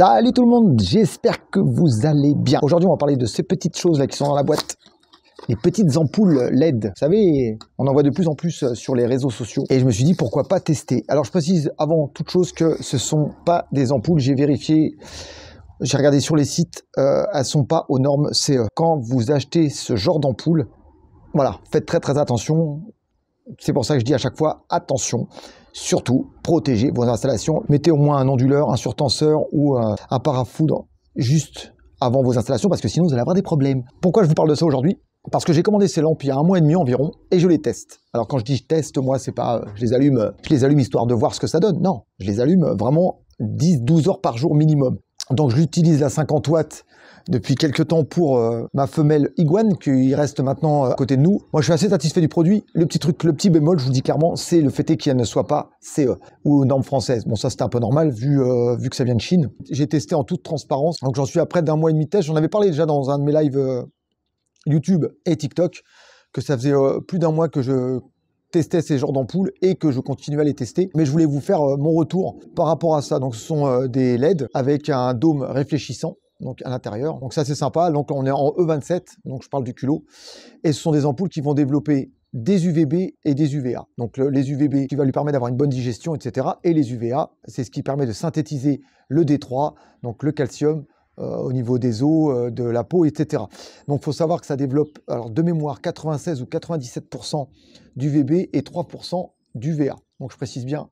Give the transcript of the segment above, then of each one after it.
Salut tout le monde, j'espère que vous allez bien. Aujourd'hui, on va parler de ces petites choses là qui sont dans la boîte. Les petites ampoules LED. Vous savez, on en voit de plus en plus sur les réseaux sociaux. Et je me suis dit pourquoi pas tester. Alors je précise avant toute chose que ce ne sont pas des ampoules. J'ai vérifié, j'ai regardé sur les sites, elles euh, elles sont pas aux normes C'est Quand vous achetez ce genre d'ampoule, voilà, faites très très attention. C'est pour ça que je dis à chaque fois attention. Surtout, protégez vos installations. Mettez au moins un onduleur, un surtenseur ou euh, un, parafoudre juste avant vos installations parce que sinon vous allez avoir des problèmes. Pourquoi je vous parle de ça aujourd'hui parce que j'ai commandé ces lampes il y a un mois et demi environ et je les teste. Alors quand je dis je teste, moi c'est pas euh, je les allume, je les allume histoire de voir ce que ça donne. Non, je les allume vraiment 10-12 heures par jour minimum. Donc l'utilise la 50 watts depuis quelques temps pour euh, ma femelle iguane qui reste maintenant euh, à côté de nous. Moi, je suis assez satisfait du produit. Le petit truc, le petit bémol, je vous dis clairement, c'est le fait qu'elle ne soit pas CE ou norme française. Bon, ça, c'était un peu normal vu, euh, vu que ça vient de Chine. J'ai testé en toute transparence. Donc, j'en suis à près d'un mois et demi de test. J'en avais parlé déjà dans un de mes lives YouTube et TikTok que ça faisait plus d'un mois que je testais ces genres d'ampoules et que je continuais à les tester. Mais je voulais vous faire mon retour par rapport à ça. Donc ce sont des LED avec un dôme réfléchissant donc à l'intérieur. Donc ça c'est sympa. Donc on est en E27, donc je parle du culot. Et ce sont des ampoules qui vont développer des UVB et des UVA. Donc les UVB qui va lui permettre d'avoir une bonne digestion, etc. Et les UVA, c'est ce qui permet de synthétiser le D3, donc le calcium euh, au niveau des os, euh, de la peau, etc. Donc il faut savoir que ça développe, alors de mémoire, 96 ou 97% d'UVB et 3% d'UVA. Donc je précise bien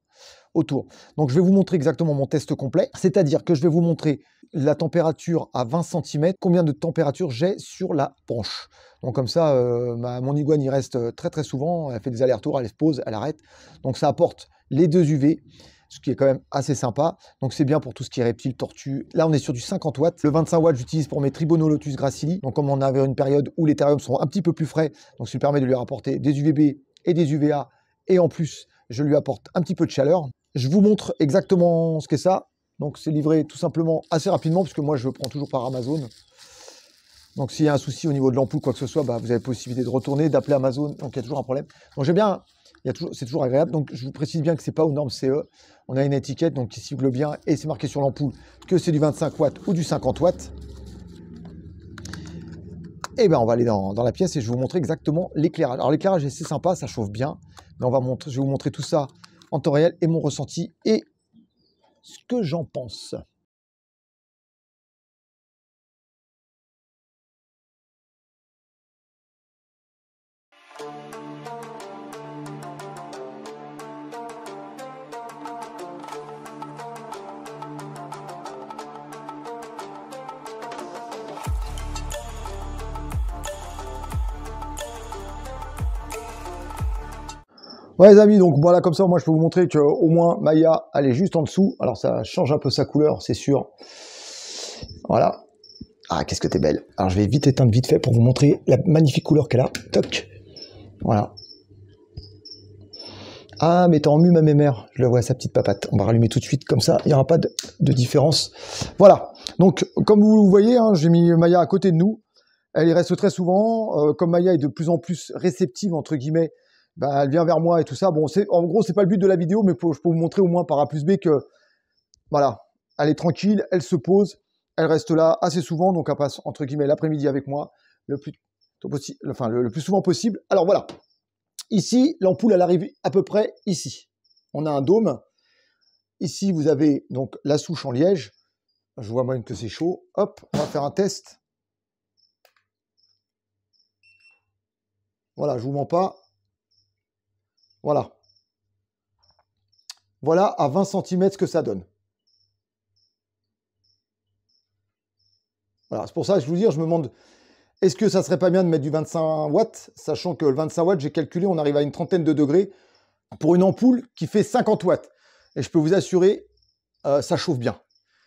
donc je vais vous montrer exactement mon test complet, c'est-à-dire que je vais vous montrer la température à 20 cm, combien de température j'ai sur la penche. Donc comme ça, euh, mon iguane y reste euh, très très souvent, elle fait des allers-retours, elle se pose, elle arrête. Donc ça apporte les deux UV, ce qui est quand même assez sympa. Donc c'est bien pour tout ce qui est reptiles, tortues. Là, on est sur du 50 watts. Le 25 watts, j'utilise pour mes Tribonolotus gracili. Donc comme on avait une période où les terriums sont un petit peu plus frais, donc ça me permet de lui rapporter des UVB et des UVA. Et en plus, je lui apporte un petit peu de chaleur. Je vous montre exactement ce qu'est ça. Donc c'est livré tout simplement assez rapidement, puisque moi je prends toujours par Amazon. Donc s'il y a un souci au niveau de l'ampoule, quoi que ce soit, bah, vous avez possibilité de retourner, d'appeler Amazon. Donc il y a toujours un problème. Donc j'ai bien, c'est toujours agréable. Donc je vous précise bien que c'est pas aux normes CE. On a une étiquette donc qui cible bien et c'est marqué sur l'ampoule que c'est du 25 watts ou du 50 watts. Et eh bien on va aller dans, la pièce et je vais vous montrer exactement l'éclairage. Alors l'éclairage c'est sympa, ça chauffe bien, mais on va montrer, je vais vous montrer tout ça en temps réel et mon ressenti et ce que j'en pense. Ouais les amis, donc voilà comme ça moi je peux vous montrer que au moins Maya elle est juste en dessous. Alors ça change un peu sa couleur, c'est sûr. Voilà. Ah qu'est-ce que t'es belle. Alors je vais vite éteindre vite fait pour vous montrer la magnifique couleur qu'elle a. Toc. Voilà. Ah mais t'as en ma mémère, je le vois sa petite papate. On va rallumer tout de suite comme ça, il n'y aura pas de, différence. Voilà. Donc comme vous voyez, hein, j'ai mis Maya à côté de nous. Elle y reste très souvent. Euh, comme Maya est de plus en plus réceptive entre guillemets bah, elle vient vers moi et tout ça. Bon, en gros, c'est pas le but de la vidéo, mais je peux vous montrer au moins par A plus B que, voilà, elle est tranquille, elle se pose, elle reste là assez souvent, donc elle passe, entre guillemets, l'après-midi avec moi, le plus, enfin, le, plus souvent possible. Alors voilà, ici, l'ampoule, elle arrive à peu près ici. On a un dôme. Ici, vous avez donc la souche en liège. Je vois même que c'est chaud. Hop, on va faire un test. Voilà, je vous mens pas. Voilà. Voilà à 20 cm ce que ça donne. Voilà, c'est pour ça que je vous dis, je me demande, est-ce que ça ne serait pas bien de mettre du 25 watts, sachant que le 25 watts, j'ai calculé, on arrive à une trentaine de degrés pour une ampoule qui fait 50 watts. Et je peux vous assurer, euh, ça chauffe bien.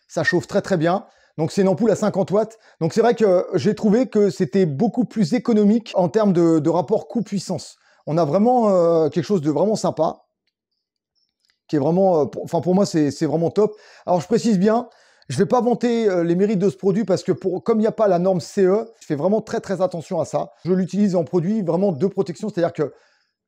Ça chauffe très très bien. Donc c'est une ampoule à 50 watts. Donc c'est vrai que j'ai trouvé que c'était beaucoup plus économique en termes de rapport coût-puissance on a vraiment euh, quelque chose de vraiment sympa, qui est vraiment, euh, pour, pour moi c'est vraiment top. Alors je précise bien, je ne vais pas vanter euh, les mérites de ce produit parce que comme il n'y a pas la norme CE, je fais vraiment très très attention à ça. Je l'utilise en produit vraiment de protection, c'est-à-dire que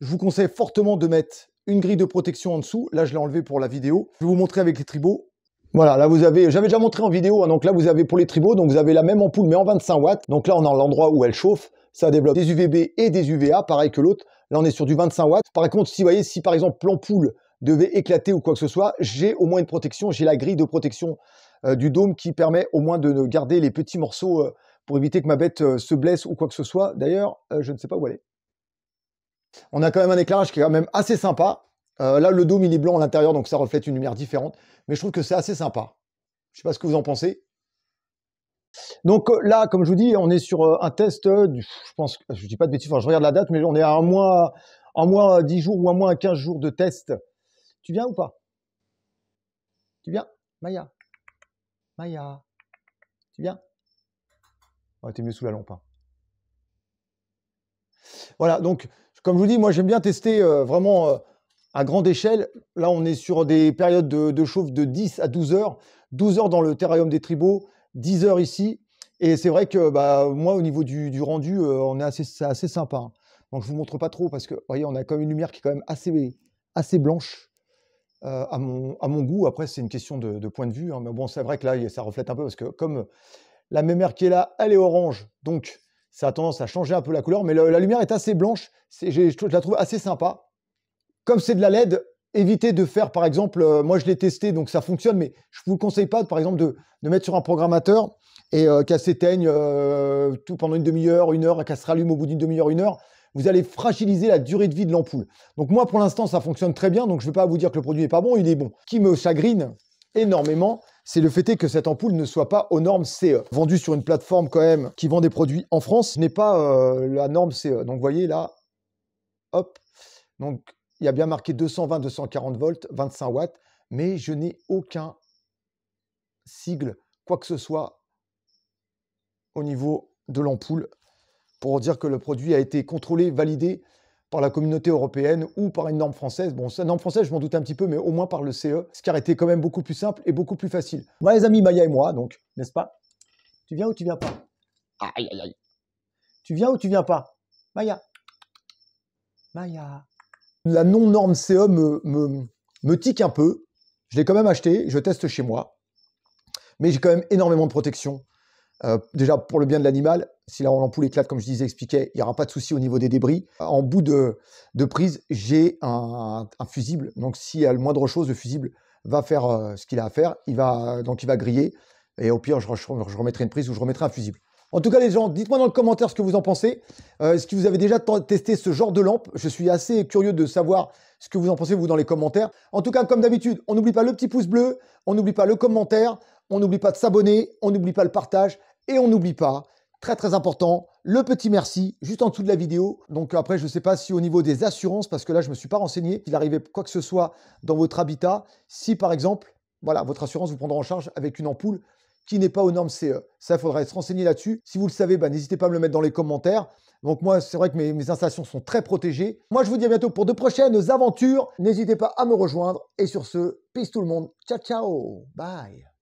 je vous conseille fortement de mettre une grille de protection en dessous. Là, je l'ai enlevé pour la vidéo. Je vais vous montrer avec les tribaux. Voilà, là vous avez, j'avais déjà montré en vidéo, hein, donc là vous avez pour les tribaux, donc vous avez la même ampoule mais en 25 watts. Donc là on a l'endroit où elle chauffe, ça développe des UVB et des UVA, pareil que l'autre. Là, on est sur du 25 watts. Par contre, si vous voyez, si par exemple l'ampoule devait éclater ou quoi que ce soit, j'ai au moins une protection, j'ai la grille de protection euh, du dôme qui permet au moins de garder les petits morceaux euh, pour éviter que ma bête euh, se blesse ou quoi que ce soit. D'ailleurs, je ne sais pas où aller On a quand même un éclairage qui est quand même assez sympa. là, le dôme, il est blanc à l'intérieur, donc ça reflète une lumière différente. Mais je trouve que c'est assez sympa. Je ne sais pas ce que vous en pensez. Donc euh, là, comme je vous dis, on est sur euh, un test, euh, je pense, je dis pas de bêtises, je regarde la date, mais on est à un mois, 10 jours ou à moins 15 jours de test. Tu viens ou pas Tu viens Maya Maya Tu viens oh, T'es mieux sous la lampe. Hein. Voilà, donc comme je vous dis, moi j'aime bien tester vraiment à grande échelle. Là, on est sur des périodes de, chauffe de 10 à 12 heures. 12 heures dans le terrarium des tribaux, 10 heures ici. Et c'est vrai que bah, moi, au niveau du, rendu, euh, on est assez, c'est assez sympa. Hein. Donc, je vous montre pas trop parce que, vous voyez, on a quand même une lumière qui est quand même assez, assez blanche euh, à, mon, à mon goût. Après, c'est une question de, point de vue. Hein, mais bon, c'est vrai que là, ça reflète un peu parce que comme la mémère qui est là, elle est orange. Donc, ça a tendance à changer un peu la couleur. Mais la lumière est assez blanche. C'est, je la trouve assez sympa. Comme c'est de la LED, éviter de faire, par exemple, euh, moi je l'ai testé, donc ça fonctionne, mais je ne vous conseille pas, par exemple, de, mettre sur un programmateur et euh, qu'elle s'éteigne euh, tout pendant une demi-heure, une heure, qu'elle se rallume au bout d'une demi-heure, une heure. Vous allez fragiliser la durée de vie de l'ampoule. Donc moi, pour l'instant, ça fonctionne très bien, donc je ne vais pas vous dire que le produit n'est pas bon, il est bon. Ce Qui me chagrine énormément, c'est le fait que cette ampoule ne soit pas aux normes CE. Vendue sur une plateforme quand même qui vend des produits en France, n'est pas la norme CE. Donc vous voyez là, hop, donc il y a bien marqué 220-240 volts, 25 watts, mais je n'ai aucun sigle, quoi que ce soit au niveau de l'ampoule pour dire que le produit a été contrôlé, validé par la communauté européenne ou par une norme française. Bon, cette norme française, je m'en doute un petit peu, mais au moins par le CE, ce qui aurait été quand même beaucoup plus simple et beaucoup plus facile. Moi, les amis, Maya et moi, donc, n'est-ce pas Tu viens ou tu viens pas Aïe, aïe, aïe. Tu viens ou tu viens pas Maya Maya la non-norme CE me, me, tique un peu. Je l'ai quand même acheté, je teste chez moi. Mais j'ai quand même énormément de protection. Euh, déjà pour le bien de l'animal, si la l'ampoule éclate, comme je disais, expliquait, il n'y aura pas de souci au niveau des débris. En bout de, prise, j'ai un, fusible. Donc s'il y a le moindre chose, le fusible va faire euh, ce qu'il a à faire. Il va, donc il va griller. Et au pire, je remettrai une prise ou je remettrai un fusible. En tout cas, les gens, dites-moi dans le commentaire ce que vous en pensez. Euh, est-ce que vous avez déjà testé ce genre de lampe Je suis assez curieux de savoir ce que vous en pensez, vous, dans les commentaires. En tout cas, comme d'habitude, on n'oublie pas le petit pouce bleu, on n'oublie pas le commentaire, on n'oublie pas de s'abonner, on n'oublie pas le partage et on n'oublie pas, très très important, le petit merci juste en dessous de la vidéo. Donc après, je ne sais pas si au niveau des assurances, parce que là, je ne me suis pas renseigné, qu'il arrivait quoi que ce soit dans votre habitat, si par exemple, voilà, votre assurance vous prendra en charge avec une ampoule qui n'est pas aux normes CE. Ça, il faudrait se renseigner là-dessus. Si vous le savez, bah, n'hésitez pas à me le mettre dans les commentaires. Donc moi, c'est vrai que mes, mes, installations sont très protégées. Moi, je vous dis à bientôt pour de prochaines aventures. N'hésitez pas à me rejoindre. Et sur ce, peace tout le monde. Ciao, ciao. Bye.